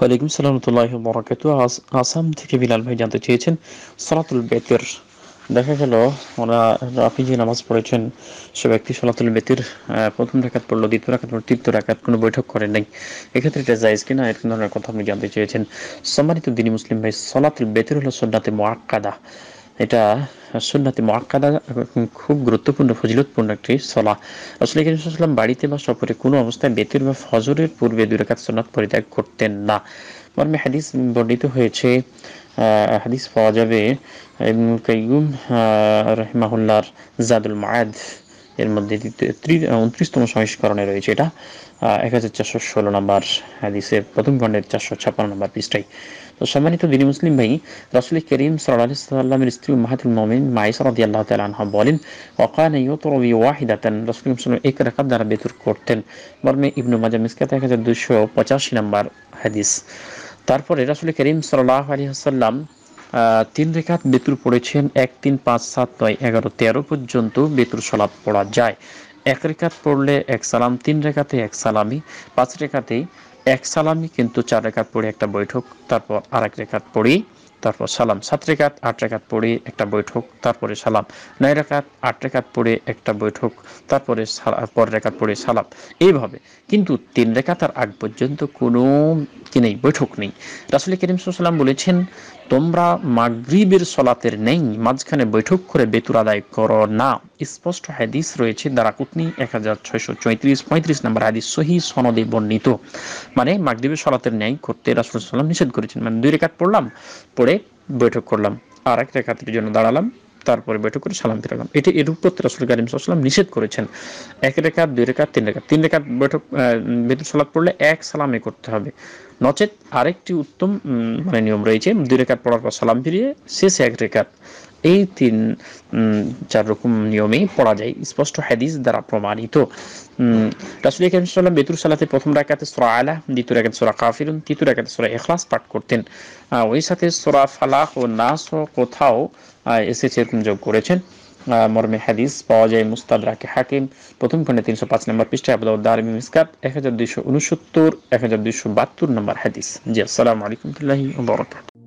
ওয়ালাইকুম সালামতুল্লাহ বরাকাতু আসাম থেকে বিলাল ভাই জানতে চেয়েছেন সলাতুল বেতের দেখা গেল ওরা আপনি যে নামাজ পড়েছেন সে ব্যক্তি সলাতুল বেতির প্রথম রাখাত পড়লো দ্বিতীয় রেখাত পড়লো তৃতীয় রেখাত কোনো বৈঠক করেন নাই এক্ষেত্রে এটা জায়জ কিনা এরকম ধরনের কথা আপনি জানতে চেয়েছেন সম্মানিত দিনী মুসলিম ভাই সলাতুল বেতির হলো সন্নাতে মোয়াক্কাদা এটা সুন্নাতে মহাক্কাদা খুব গুরুত্বপূর্ণ ফজিলতপূর্ণ একটি সলা আসলে করিমসাল্লাম বাড়িতে বা সফরে কোনো অবস্থায় বেতের বা ফজরের পূর্বে দুই রাকাত সোনাত পরিত্যাগ করতেন না মর্মে হাদিস বর্ণিত হয়েছে হাদিস পাওয়া যাবে কাইগুম রহমাহুল্লার জাদুল মায়াদ এর মধ্যে উনত্রিশতম সংস্করণে রয়েছে এটা এক হাজার চারশো ষোলো নম্বর হাদিসের প্রথম খণ্ডের চারশো ছাপ্পান্ন নম্বর পৃষ্ঠাই তো সম্মানিত দিনী মুসলিম ভাই রসুল করিম সাল্লামের স্ত্রী মাহাতুল মমিন মাই সরদি আল্লাহ তালা বলেন অকান ওয়াহিদাতেন রাসুল এক রেখাত দ্বারা বেতুর করতেন বর্মে ইবনু মাজা মিসকাত এক হাজার দুশো পঁচাশি নম্বর হাদিস তারপরে রাসুল করিম সাল্লাহ আলী আসাল্লাম তিন রেখাত বেতুর পড়েছেন এক তিন পাঁচ সাত নয় এগারো তেরো পর্যন্ত বেতুর সলাপ পড়া যায় এক রেখাত পড়লে এক সালাম তিন রেখাতে এক সালামি পাঁচ রেখাতেই এক সালামি কিন্তু চার রেখাত পড়ে একটা বৈঠক তারপর আর এক রেখাত পড়ি তারপর সালাম সাত রেখাত আট রেখাত পড়ে একটা বৈঠক তারপরে সালাম নয় রেখাত আট রেখাত পড়ে একটা বৈঠক তারপরে পর রেখাত পড়ে সালাম এইভাবে কিন্তু তিন রেখাত আর আগ পর্যন্ত কোনো কি নেই বৈঠক নেই রাসুল করিম সাল্লাম বলেছেন তোমরা মাগরীবের সলাতের নেই মাঝখানে বৈঠক করে বেতুর আদায় করো না স্পষ্ট হাদিস রয়েছে দ্বারা দারাকুতনি এক হাজার ছয়শো চৈত্রিশ পঁয়ত্রিশ নম্বর হাদিস সহি সনদে বর্ণিত মানে মাগরীবের সলাতের ন্যায় করতে রাসুল সাল্লাম নিষেধ করেছেন মানে দুই রেখাত পড়লাম পড়ে বৈঠক করলাম আর এক রেখাতের জন্য দাঁড়ালাম তারপরে বৈঠক করে সালাম ফিরালাম এটি এর উপর রাসুল করিম সাল্লাম নিষেধ করেছেন এক রেখাত দুই রেখাত তিন রেখাত তিন রেখাত বৈঠক বেতন সালাদ পড়লে এক সালামে করতে হবে নচেত আরেকটি উত্তম মানে নিয়ম রয়েছে দুই রেখাত পড়ার পর সালাম ফিরিয়ে শেষ এক রেখাত এই তিন চার রকম নিয়মেই পড়া যায় স্পষ্ট হাদিস দ্বারা প্রমাণিত রাসুল ইকরাম বেতুর সালাতে প্রথম রাকাতে সোরা আলা দ্বিতীয় রাকাতে সোরা কাফিরুন তৃতীয় রাকাতে সোরা এখলাস পাঠ করতেন ওই সাথে সোরা ফালাহ ও নাস ও কোথাও এসেছে এরকম যোগ করেছেন মর্মে হাদিস পাওয়া যায় মুস্তাদ রাকে হাকিম প্রথম খণ্ডে তিনশো পাঁচ নম্বর পৃষ্ঠা মিসকাত এক হাজার দুইশো উনসত্তর এক হাজার দুইশো বাহাত্তর নম্বর হাদিস জি আসসালামু আলাইকুম